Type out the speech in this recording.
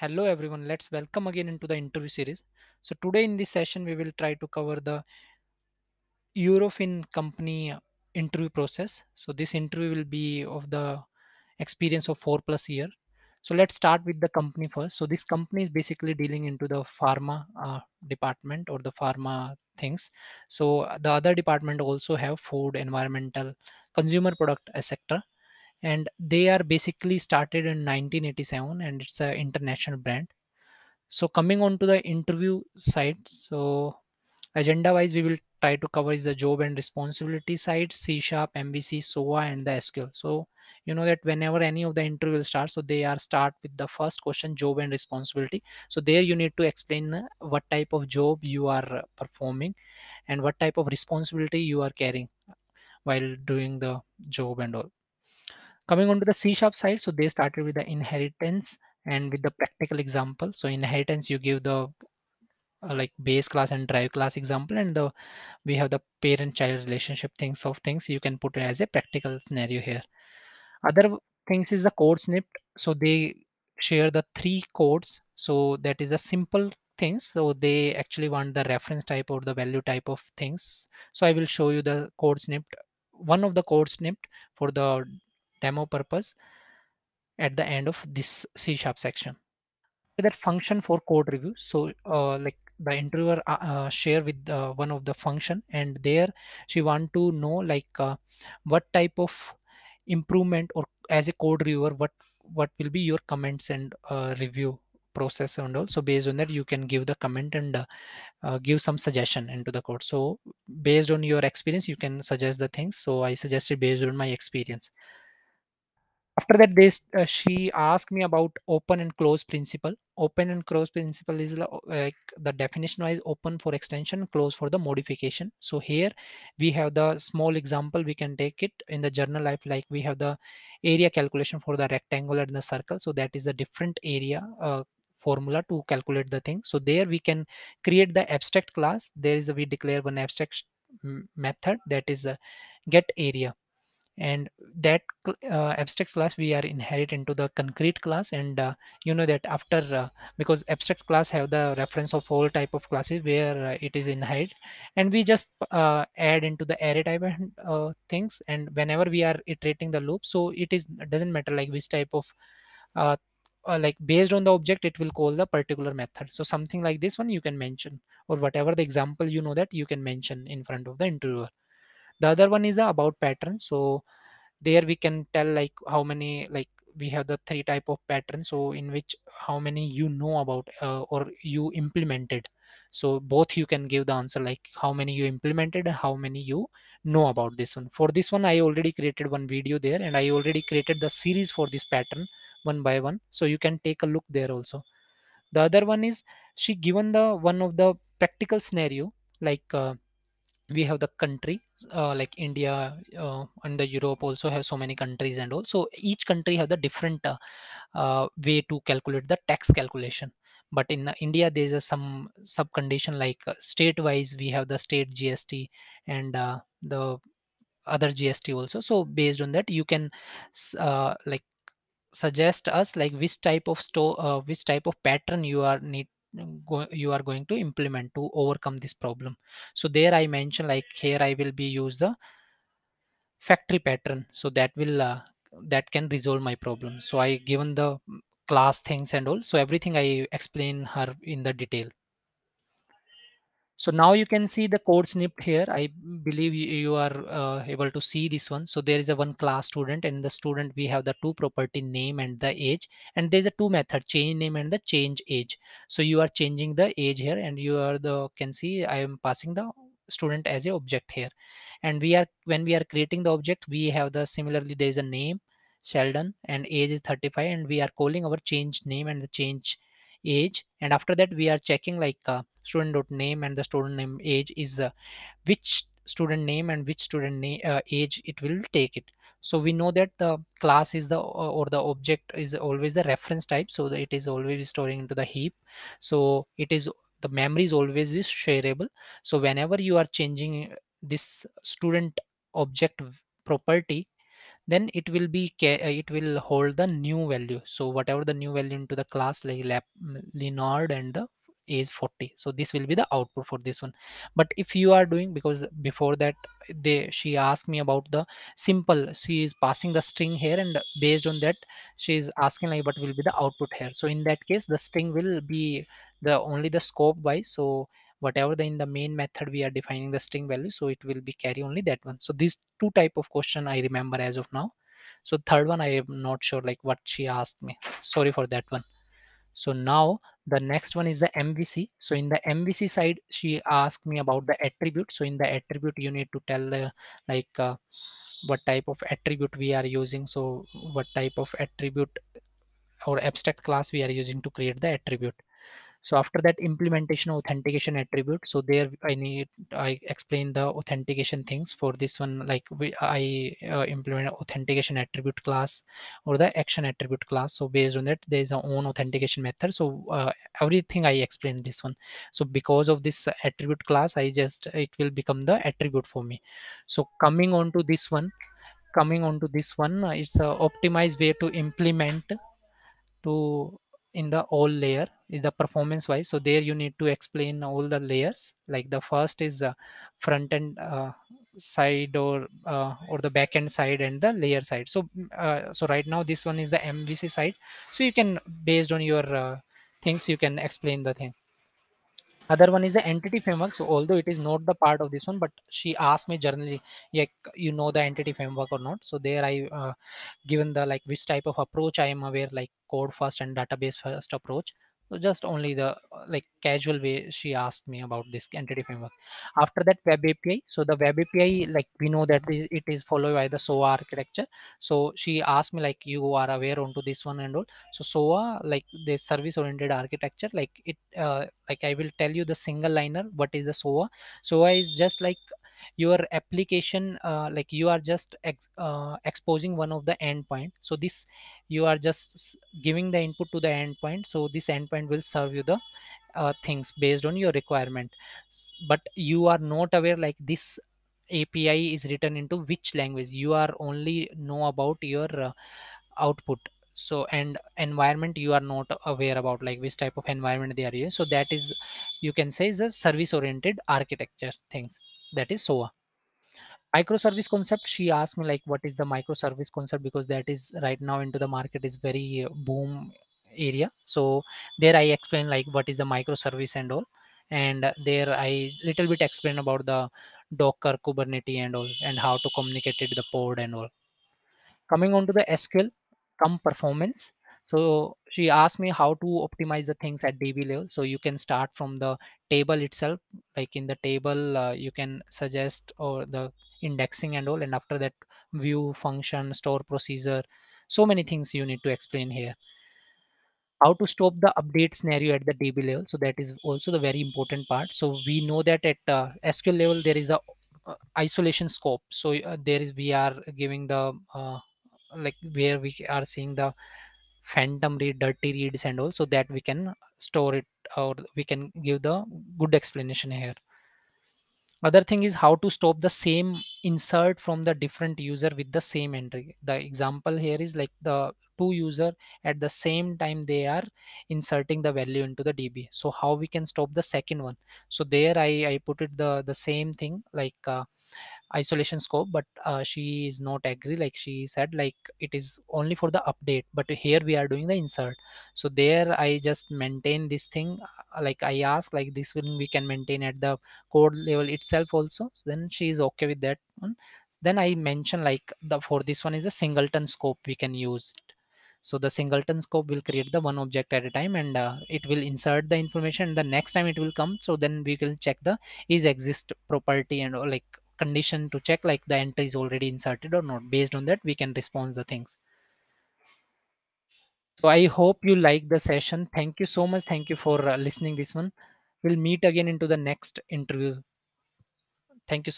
hello everyone let's welcome again into the interview series so today in this session we will try to cover the eurofin company interview process so this interview will be of the experience of 4 plus year so let's start with the company first so this company is basically dealing into the pharma uh, department or the pharma things so the other department also have food environmental consumer product etc and they are basically started in 1987 and it's an international brand so coming on to the interview side so agenda wise we will try to cover is the job and responsibility side c sharp mvc soa and the sql so you know that whenever any of the interview starts, so they are start with the first question job and responsibility so there you need to explain what type of job you are performing and what type of responsibility you are carrying while doing the job and all Coming on to the C sharp side, so they started with the inheritance and with the practical example. So inheritance, you give the uh, like base class and drive class example, and the we have the parent-child relationship things of things. You can put it as a practical scenario here. Other things is the code snippet. So they share the three codes. So that is a simple things so they actually want the reference type or the value type of things so i will show you the code snippet one of the code snippet for the demo purpose at the end of this C sharp section. That function for code review. So uh, like the interviewer uh, uh, share with uh, one of the function and there she want to know like uh, what type of improvement or as a code reviewer, what what will be your comments and uh, review process and also based on that you can give the comment and give some suggestion into the code so based on your experience you can suggest the things so i suggested based on my experience after that this uh, she asked me about open and close principle open and close principle is like the definition wise open for extension close for the modification so here we have the small example we can take it in the journal life like we have the area calculation for the rectangle and the circle so that is a different area uh, formula to calculate the thing so there we can create the abstract class there is a we declare one abstract mm, method that is the get area and that uh, abstract class we are inherit into the concrete class and uh, you know that after uh, because abstract class have the reference of all type of classes where uh, it is inherit and we just uh, add into the array type and, uh, things and whenever we are iterating the loop so it is doesn't matter like which type of like based on the object it will call the particular method so something like this one you can mention or whatever the example you know that you can mention in front of the interviewer the other one is the uh, about pattern so there we can tell like how many like we have the three type of patterns so in which how many you know about uh, or you implemented so both you can give the answer like how many you implemented how many you know about this one for this one i already created one video there and i already created the series for this pattern one by one so you can take a look there also the other one is she given the one of the practical scenario like uh, we have the country uh, like india uh, and the europe also have so many countries and all so each country have the different uh, uh way to calculate the tax calculation but in uh, india there is some sub condition like uh, state wise we have the state gst and the other gst also so based on that you can like suggest us like which type of store uh, which type of pattern you are need Mm, go, you are going to implement to overcome this problem so there i mentioned like here i will be use the factory pattern so that will uh, that can resolve my problem so i given the mm, class things and all so everything i explain her in the detail so now you can see the code snipped here. I believe you are uh, able to see this one. So there is a one class student and the student, we have the two property name and the age. And there's a two method change name and the change age. So you are changing the age here and you are the can see I am passing the student as a object here. And we are when we are creating the object, we have the similarly there is a name Sheldon and age is 35 and we are calling our change name and the change age. And after that we are checking like uh, student.name and the student name age is uh, which student name and which student name uh, age it will take it so we know that the class is the uh, or the object is always the reference type so that it is always storing into the heap so it is the memory is always is shareable so whenever you are changing this student object property then it will be uh, it will hold the new value so whatever the new value into the class like lab, mm, leonard and the is 40 so this will be the output for this one but if you are doing because before that they she asked me about the simple she is passing the string here and based on that she is asking like what will be the output here so in that case the string will be the only the scope wise so whatever the in the main method we are defining the string value so it will be carry only that one so these two type of question i remember as of now so third one i am not sure like what she asked me sorry for that one so now the next one is the mvc so in the mvc side she asked me about the attribute so in the attribute you need to tell the like uh, what type of attribute we are using so what type of attribute or abstract class we are using to create the attribute so after that implementation authentication attribute. So there I need, I explain the authentication things for this one, like we, I uh, implement authentication attribute class or the action attribute class. So based on that, there is a own authentication method. So uh, everything I explained this one. So because of this attribute class, I just, it will become the attribute for me. So coming on to this one, coming on to this one, uh, it's a optimized way to implement to in the all layer is the performance wise so there you need to explain all the layers like the first is the front end uh, side or uh, or the back end side and the layer side so mm, uh, so right now this one is the mvc side so you can based on your uh, things you can explain the thing other one is the entity framework so although it is not the part of this one but she asked me generally like you know the entity framework or not so there i uh, given the like which type of approach i am aware like code first and database first approach so just only the uh, like casual way she asked me about this entity framework after that web api so the web api like we know that it is followed by the soa architecture so she asked me like you are aware onto this one and all so soa like the service oriented architecture like it uh, like i will tell you the single liner what is the soa soa is just like your application uh, like you are just ex uh, exposing one of the endpoint so this you are just giving the input to the endpoint so this endpoint will serve you the uh, things based on your requirement but you are not aware like this api is written into which language you are only know about your uh, output so and environment you are not aware about like which type of environment they are in so that is you can say is the service oriented architecture things that is SOA. Microservice concept, she asked me like, what is the microservice concept? Because that is right now into the market is very uh, boom area. So there I explain like what is the microservice and all. And there I little bit explain about the Docker, Kubernetes and all and how to communicate it the pod and all. Coming on to the SQL, come performance so she asked me how to optimize the things at DB level. So you can start from the table itself, like in the table, uh, you can suggest or the indexing and all. And after that view function, store procedure, so many things you need to explain here. How to stop the update scenario at the DB level. So that is also the very important part. So we know that at uh, SQL level, there is a uh, isolation scope. So uh, there is, we are giving the, uh, like where we are seeing the phantom read dirty reads and all so that we can store it or we can give the good explanation here other thing is how to stop the same insert from the different user with the same entry the example here is like the two user at the same time they are inserting the value into the db so how we can stop the second one so there i i put it the the same thing like uh, isolation scope but uh, she is not agree like she said like it is only for the update but here we are doing the insert so there i just maintain this thing uh, like i ask like this one we can maintain at the code level itself also so then she is okay with that one then i mention like the for this one is a singleton scope we can use so the singleton scope will create the one object at a time and uh, it will insert the information the next time it will come so then we will check the is exist property and like condition to check like the entry is already inserted or not based on that we can respond the things so i hope you like the session thank you so much thank you for uh, listening this one we'll meet again into the next interview thank you so